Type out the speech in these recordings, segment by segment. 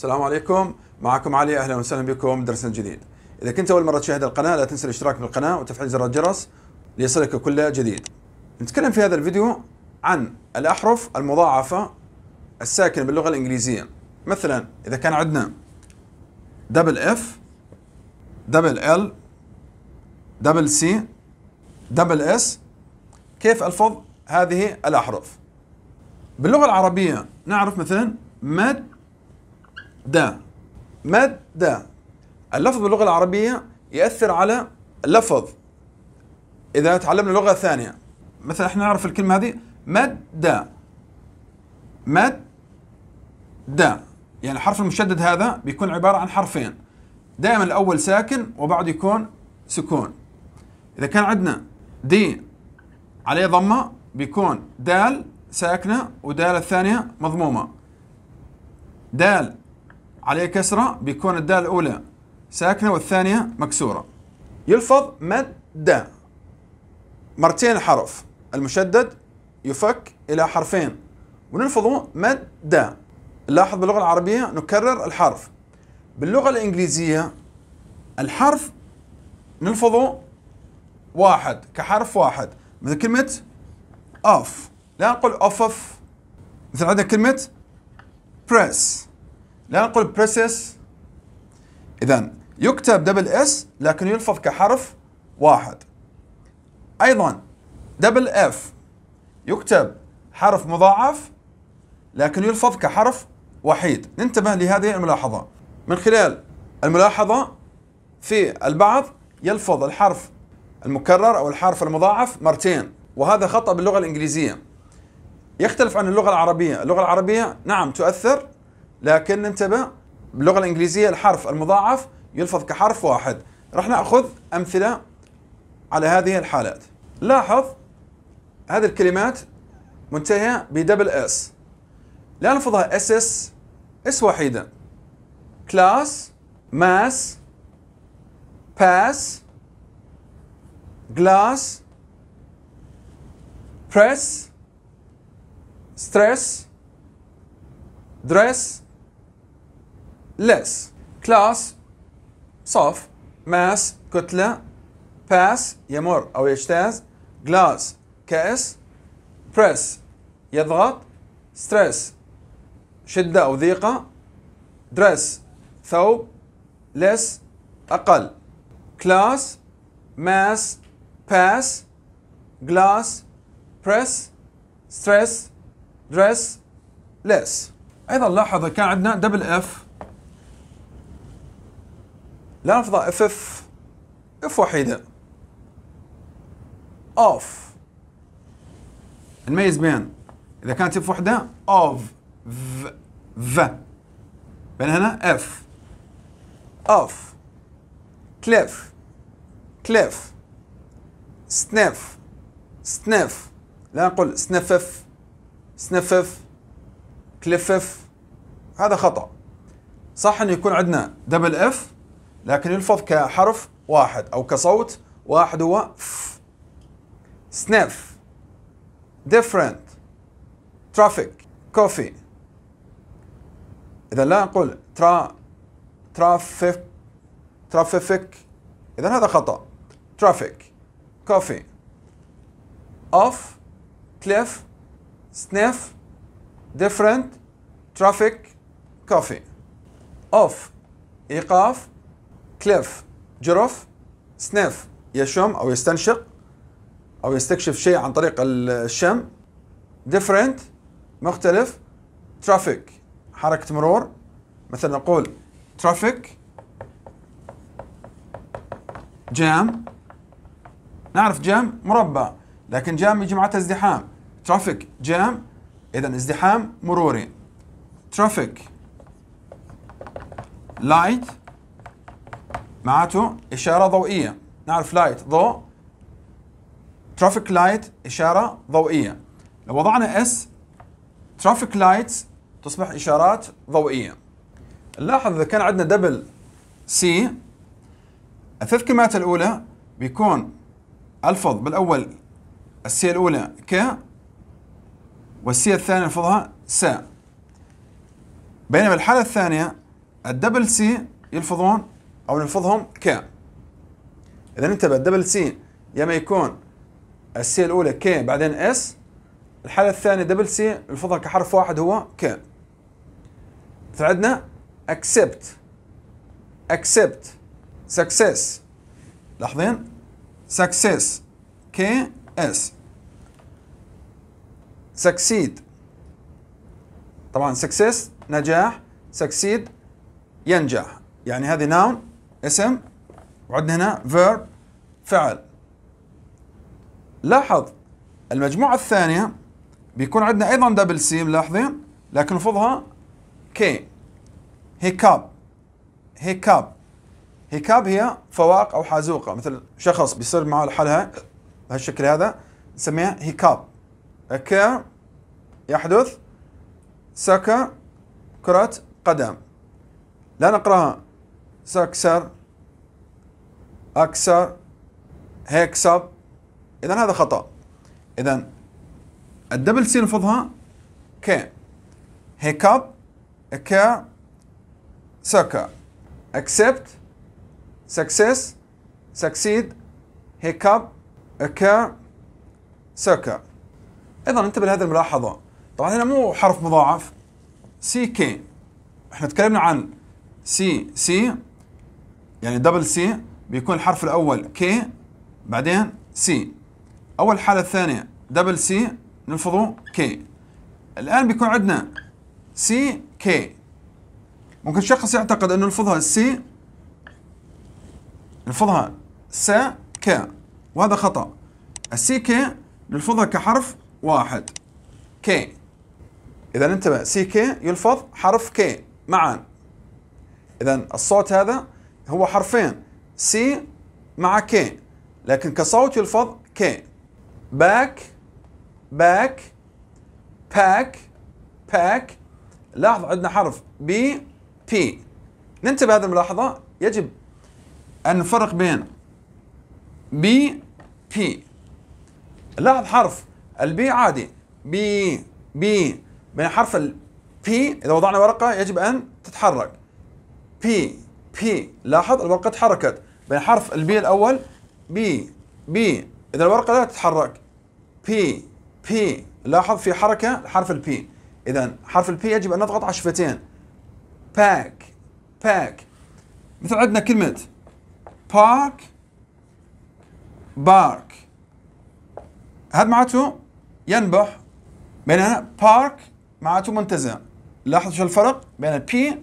السلام عليكم معكم علي اهلا وسهلا بكم درس جديد اذا كنت اول مره تشاهد القناه لا تنسى الاشتراك بالقناه وتفعيل زر الجرس ليصلك كل جديد نتكلم في هذا الفيديو عن الاحرف المضاعفه الساكنه باللغه الانجليزيه مثلا اذا كان عندنا دبل اف دبل ال دبل سي دبل اس كيف الفظ هذه الاحرف باللغه العربيه نعرف مثلا مد مد دا اللفظ باللغة العربية يأثر على اللفظ إذا تعلمنا لغة ثانية مثلا احنا نعرف الكلمة هذه مد دا مد دا يعني الحرف المشدد هذا بيكون عبارة عن حرفين دائما الأول ساكن وبعد يكون سكون إذا كان عندنا دي عليه ضمة بيكون دال ساكنة ودال الثانية مضمومة دال عليه كسرة بيكون الدال الأولى ساكنة والثانية مكسورة يلفظ مد مرتين الحرف المشدد يفك إلى حرفين ونلفظه مد لاحظ باللغة العربية نكرر الحرف باللغة الإنجليزية الحرف نلفظه واحد كحرف واحد مثل كلمة off لا نقول off of مثل عندنا كلمة press لا نقول بريسس اذا يكتب دبل اس لكن يلفظ كحرف واحد ايضا دبل اف يكتب حرف مضاعف لكن يلفظ كحرف وحيد ننتبه لهذه الملاحظة من خلال الملاحظة في البعض يلفظ الحرف المكرر أو الحرف المضاعف مرتين وهذا خطأ باللغة الإنجليزية يختلف عن اللغة العربية اللغة العربية نعم تؤثر لكن انتبه باللغة الإنجليزية الحرف المضاعف يلفظ كحرف واحد راح نأخذ أمثلة على هذه الحالات لاحظ هذه الكلمات منتهية بدبل اس لا نلفظها اس اس اس وحيده كلاس ماس باس glass press stress dress less class صف mass كتلة pass يمر أو يجتاز glass كأس press يضغط stress شدة أو ضيقة dress ثوب less أقل class mass pass glass press stress dress less أيضا لاحظ كان عندنا double F لا نفضى اف اف اف وحيدة اوف نميز بين اذا كانت اف وحدة اوف ف بين هنا اف اوف كليف كليف سنف سنف لا نقول سنفف سنفف كلفف هذا خطأ صح انه يكون عندنا دبل اف لكن يلفظ كحرف واحد او كصوت واحد هو ف سنيف ديفرنت ترافيك كوفي اذا لا نقول ترا ترافيك ترافيك اذا هذا خطا ترافيك كوفي اوف كليف سنيف ديفرنت ترافيك كوفي اوف ايقاف كليف جرف سنيف يشم أو يستنشق أو يستكشف شيء عن طريق الشم different مختلف traffic حركة مرور مثلا نقول traffic جام نعرف جام مربع لكن جام يجي ازدحام ترافيك جام اذا ازدحام مروري ترافيك لايت معناته إشارة ضوئية نعرف لايت ضوء ترافيك لايت إشارة ضوئية لو وضعنا اس ترافيك لايتس تصبح إشارات ضوئية نلاحظ إذا كان عندنا دبل سي الثلاث كلمات الأولى بيكون ألفظ بالأول السي الأولى ك والسي الثانية ألفظها س بينما الحالة الثانية الدبل سي يلفظون او نلفظهم ك اذا انتبه الدبل سي يا ما يكون السي الاولى ك بعدين اس الحاله الثانيه دبل سي نلفظها كحرف واحد هو ك عندنا accept accept success لاحظين success ك اس سكسيد طبعا success نجاح سكسيد ينجح يعني هذه noun اسم وعندنا هنا verb فعل لاحظ المجموعة الثانية بيكون عندنا أيضا دبل سي ملاحظين لكن نفضها كي هيكاب هيكاب هيكاب هي فواق أو حازوقة مثل شخص بيصير معه لحالها بهالشكل هذا نسميها هيكاب أكير يحدث سكر كرة قدم لا نقرأها سأكسر أكسر هيكسب إذا هذا خطأ إذا الدبل سي نفضها كي هيكب occur succor اكسبت success succeed hiccup ك سكا ايضا انتبه لهذه الملاحظه طبعا هنا مو حرف مضاعف سي كي احنا تكلمنا عن سي سي يعني دبل سي بيكون الحرف الأول كي بعدين سي أول حالة الثانية دبل سي نلفظه كي الآن بيكون عندنا سي كي ممكن شخص يعتقد أنه نلفظها سي نلفظها س ك وهذا خطأ السي كي نلفظها كحرف واحد كي إذا انتبه سي كي يلفظ حرف كي معا إذا الصوت هذا هو حرفين سي مع كي لكن كصوت يلفظ كي باك باك باك باك لاحظ عندنا حرف بي بي ننتبه هذه الملاحظة يجب أن نفرق بين بي بي لاحظ حرف البي عادي بي بي بين حرف البي إذا وضعنا ورقة يجب أن تتحرك بي بي لاحظ الورقة تحركت بين حرف البي الأول بي بي إذا الورقة لا تتحرك بي بي لاحظ في حركة حرف البي إذا حرف البي يجب أن نضغط على شفتين باك باك مثل عندنا كلمة بارك بارك هذا معناته ينبح بين هنا بارك معناته منتزه لاحظوا شو الفرق بين بي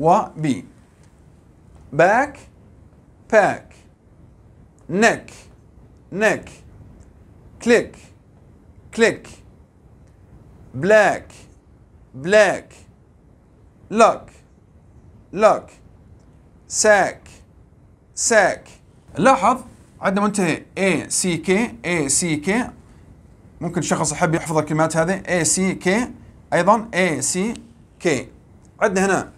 وبي back pack neck neck click click black black luck luck sack sack لاحظ عندنا منتهي A C K A C K ممكن شخص يحب يحفظ الكلمات هذه A C K أيضا A C K عندنا هنا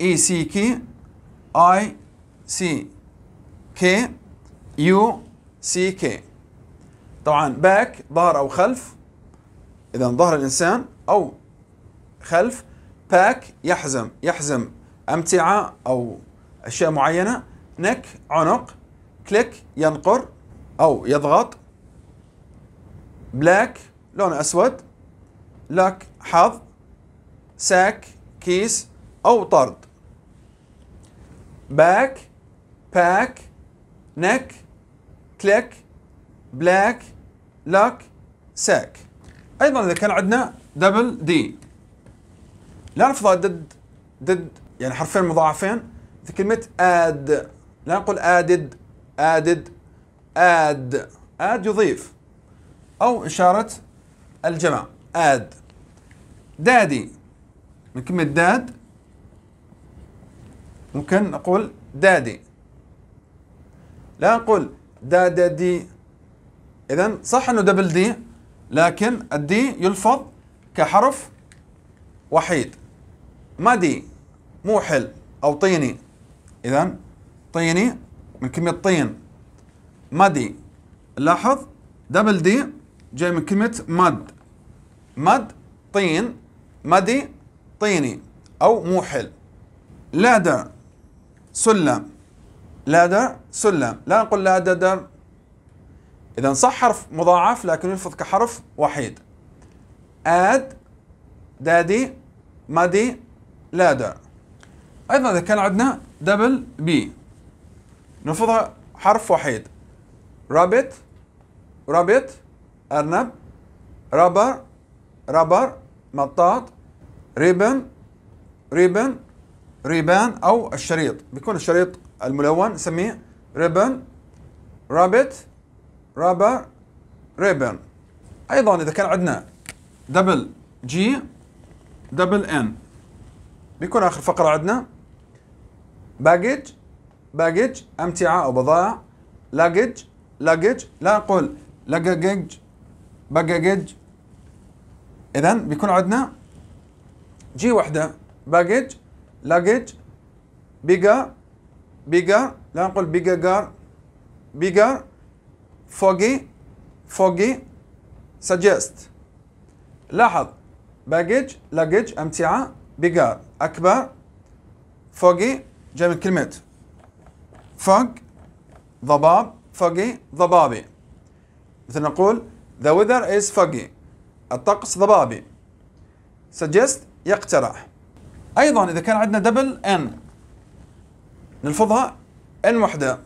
e C K I C K U C K طبعا باك ظهر أو خلف إذا ظهر الإنسان أو خلف باك يحزم يحزم أمتعة أو أشياء معينة نك عنق كليك ينقر أو يضغط بلاك لون أسود لك حظ ساك كيس أو طرد باك باك نك كليك بلاك لك ساك ايضا اذا كان عندنا دبل دي لا نفضها ضد ضد يعني حرفين مضاعفين في كلمة اد لا نقول ادد ادد اد اد يضيف او اشارة الجمع اد دادي من كلمة داد ممكن نقول دادي لا نقول دادا دي إذا صح إنه دبل دي لكن الدي يلفظ كحرف وحيد ما دي مو حل أو طيني إذا طيني من كلمة طين مدي لاحظ دبل دي جاي من كلمة مد مد طين مدي طيني أو موحل لادا سلم لا در سلم لا نقول لا در إذا صح حرف مضاعف لكن يلفظ كحرف وحيد آد دادي مادي لادر أيضا إذا كان عندنا دبل بي نلفظها حرف وحيد رابط رابط أرنب رابر رابر مطاط ريبن ريبن ريبان او الشريط بيكون الشريط الملون نسميه ريبان رابت رابر ريبان ايضا اذا كان عندنا دبل جي دبل ان بيكون اخر فقره عندنا باجج باجج امتعه او بضائع لاجج لاجج لا نقول لاجج باجج اذا بيكون عندنا جي وحده باجج لاجج بيجا بيجا لا نقول بيجا جار بيجا فوجي فوجي سجست لاحظ باجج لاجج امتعه بيجار اكبر فوجي جمع كلمه فوج ضباب فوجي ضبابي مثل نقول the weather is foggy الطقس ضبابي suggest يقترح ايضا اذا كان عندنا دبل ان نلفظها ان وحده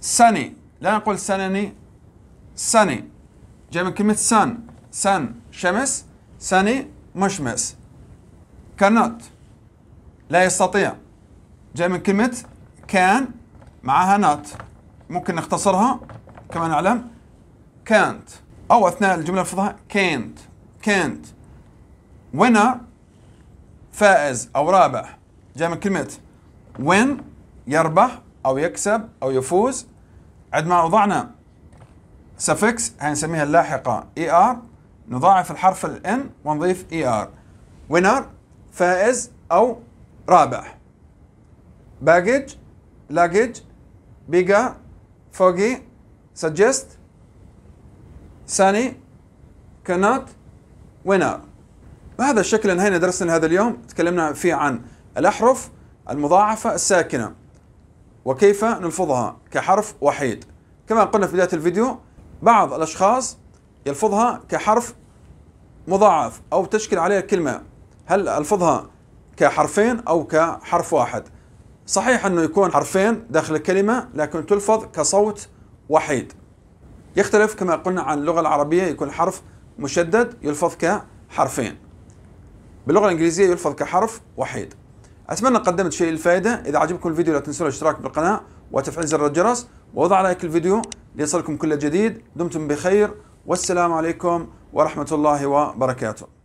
سني لا نقول سنني سني جاي من كلمه سن سن شمس سني مشمس كانت لا يستطيع جاي من كلمه كان معها نات ممكن نختصرها كما نعلم كانت او اثناء الجمله نلفظها كانت كانت winner فائز او رابح جاي من كلمه win يربح او يكسب او يفوز عندما وضعنا سفكس هنسميها اللاحقه اي e ار نضاعف الحرف الان ونضيف اي ار وينر فائز او رابح باجج لاجج بيجا فوجي سجست ساني كانت وينر بهذا الشكل انهينا درسنا هذا اليوم تكلمنا فيه عن الأحرف المضاعفة الساكنة وكيف نلفظها كحرف وحيد كما قلنا في بداية الفيديو بعض الأشخاص يلفظها كحرف مضاعف أو تشكل عليها كلمة هل ألفظها كحرفين أو كحرف واحد صحيح أنه يكون حرفين داخل الكلمة لكن تلفظ كصوت وحيد يختلف كما قلنا عن اللغة العربية يكون حرف مشدد يلفظ كحرفين باللغة الإنجليزية يلفظ كحرف وحيد أتمنى قدمت شيء للفائدة إذا عجبكم الفيديو لا تنسوا الاشتراك بالقناة وتفعيل زر الجرس ووضع لايك الفيديو ليصلكم كل جديد دمتم بخير والسلام عليكم ورحمة الله وبركاته